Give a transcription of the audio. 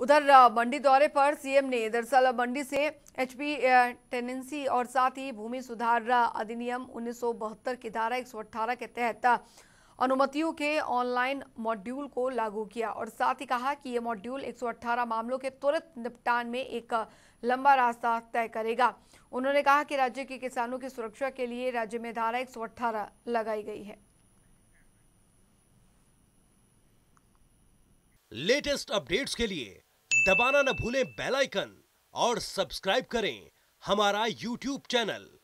उधर मंडी दौरे पर सीएम ने दरअसल मंडी से एचपी टेनेंसी और साथ ही भूमि सुधार अधिनियम उन्नीस की धारा एक के तहत अनुमतियों के ऑनलाइन मॉड्यूल को लागू किया और साथ ही कहा कि ये मॉड्यूल 118 मामलों के तुरंत निपटान में एक लंबा रास्ता तय करेगा उन्होंने कहा कि राज्य के किसानों की सुरक्षा के लिए राज्य में धारा एक लगाई गई है लेटेस्ट अपडेट्स के लिए दबाना न भूलें बेल आइकन और सब्सक्राइब करें हमारा यूट्यूब चैनल